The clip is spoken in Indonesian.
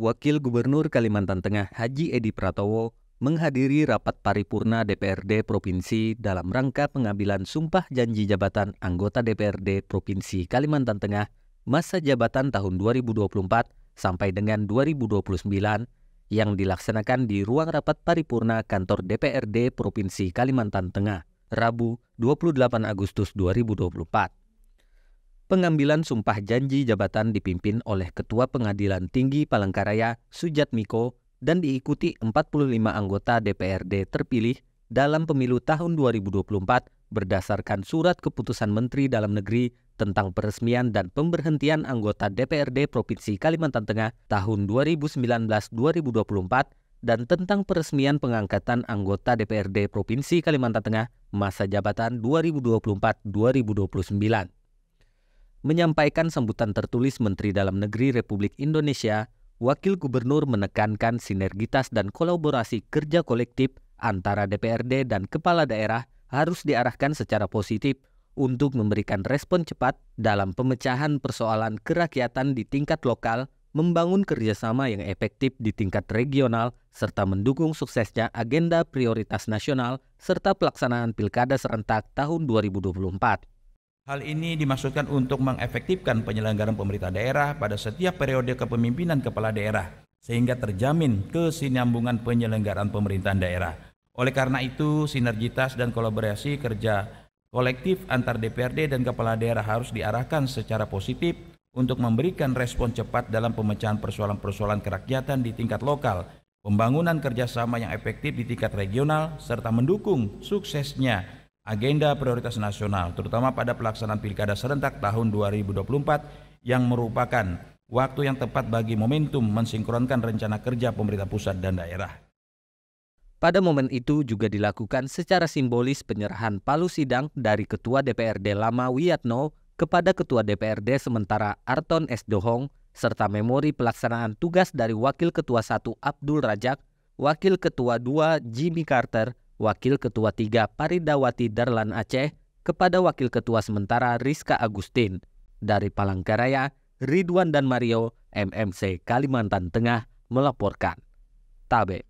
Wakil Gubernur Kalimantan Tengah Haji Edi Pratowo menghadiri rapat paripurna DPRD Provinsi dalam rangka pengambilan sumpah janji jabatan anggota DPRD Provinsi Kalimantan Tengah masa jabatan tahun 2024 sampai dengan 2029 yang dilaksanakan di ruang rapat paripurna kantor DPRD Provinsi Kalimantan Tengah, Rabu 28 Agustus 2024 pengambilan sumpah janji jabatan dipimpin oleh Ketua Pengadilan Tinggi Palangkaraya Sujat Miko dan diikuti 45 anggota DPRD terpilih dalam pemilu tahun 2024 berdasarkan surat keputusan Menteri Dalam Negeri tentang peresmian dan pemberhentian anggota DPRD Provinsi Kalimantan Tengah tahun 2019-2024 dan tentang peresmian pengangkatan anggota DPRD Provinsi Kalimantan Tengah masa jabatan 2024-2029 menyampaikan sambutan tertulis Menteri Dalam Negeri Republik Indonesia, Wakil Gubernur menekankan sinergitas dan kolaborasi kerja kolektif antara DPRD dan kepala daerah harus diarahkan secara positif untuk memberikan respon cepat dalam pemecahan persoalan kerakyatan di tingkat lokal, membangun kerjasama yang efektif di tingkat regional, serta mendukung suksesnya agenda prioritas nasional serta pelaksanaan pilkada serentak tahun 2024. Hal ini dimaksudkan untuk mengefektifkan penyelenggaraan pemerintah daerah pada setiap periode kepemimpinan kepala daerah, sehingga terjamin kesinambungan penyelenggaraan pemerintahan daerah. Oleh karena itu, sinergitas dan kolaborasi kerja kolektif antar DPRD dan kepala daerah harus diarahkan secara positif untuk memberikan respon cepat dalam pemecahan persoalan-persoalan kerakyatan di tingkat lokal, pembangunan kerjasama yang efektif di tingkat regional, serta mendukung suksesnya agenda prioritas nasional, terutama pada pelaksanaan Pilkada serentak tahun 2024 yang merupakan waktu yang tepat bagi momentum mensinkronkan rencana kerja pemerintah pusat dan daerah. Pada momen itu juga dilakukan secara simbolis penyerahan palu sidang dari Ketua DPRD lama Wiyatno kepada Ketua DPRD sementara Arton S. Dohong serta memori pelaksanaan tugas dari Wakil Ketua 1 Abdul Rajak, Wakil Ketua 2 Jimmy Carter, Wakil Ketua 3 Paridawati Darlan Aceh kepada Wakil Ketua sementara Rizka Agustin. Dari Palangkaraya, Ridwan dan Mario, MMC Kalimantan Tengah melaporkan. Tabe.